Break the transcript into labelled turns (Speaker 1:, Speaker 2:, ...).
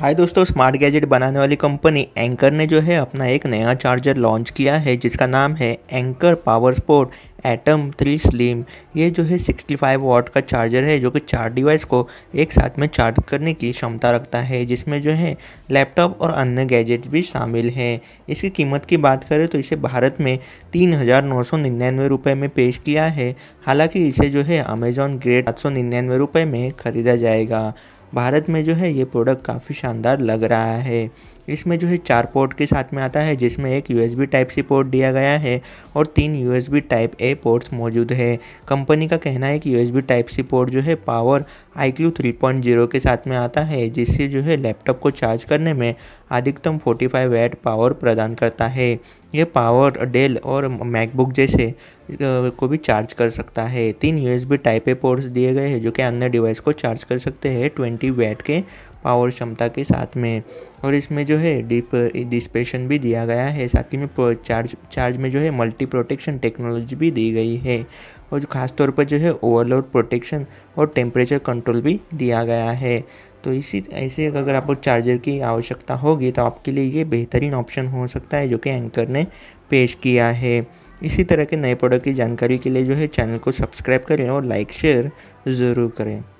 Speaker 1: हाय दोस्तों smart gadget बनाने वाली कंपनी एंकर ने जो है अपना एक नया चार्जर लॉन्च किया है जिसका नाम है Anker power port atom three slim ये जो है 65 वॉट का चार्जर है जो कि चार डिवाइस को एक साथ में चार्ज करने की क्षमता रखता है जिसमें जो है लैपटॉप और अन्य गैजेट्स भी शामिल हैं इसकी कीमत की बात करें तो इसे भारत में तीन हज़ार नौ सौ निन्यानवे रुपये में पेश किया है हालांकि इसे जो है अमेजॉन ग्रेट सात सौ निन्यानवे रुपये में खरीदा जाएगा भारत में जो है ये प्रोडक्ट काफ़ी शानदार लग रहा है इसमें जो है चार पोर्ट के साथ में आता है जिसमें एक बी टाइप सी पोर्ट दिया गया है और तीन बी टाइप ए पोर्ट्स मौजूद है कंपनी का कहना है कि बी टाइप सी पोर्ट जो है power I Q three point zero के साथ में आता है जिससे जो है लैपटॉप को चार्ज करने में अधिकतम फोर्टी फाइव वैट पावर प्रदान करता है यह पावर डेल और मैकबुक जैसे को भी चार्ज कर सकता है तीन बी टाइप ए पोर्ट्स दिए गए हैं जो कि अन्य डिवाइस को चार्ज कर सकते हैं ट्वेंटी वैट के पावर क्षमता के साथ में और इसमें जो है डीप डिस्पेशन भी दिया गया है साथ ही में चार्ज चार्ज में जो है मल्टी प्रोटेक्शन टेक्नोलॉजी भी दी गई है और ख़ास तौर पर जो है ओवरलोड प्रोटेक्शन और टेम्परेचर कंट्रोल भी दिया गया है तो इसी ऐसे अगर आपको चार्जर की आवश्यकता होगी तो आपके लिए ये बेहतरीन ऑप्शन हो सकता है जो कि एंकर ने पेश किया है इसी तरह के नए प्रोडक्ट की जानकारी के लिए जो है चैनल को सब्सक्राइब करें और लाइक शेयर ज़रूर करें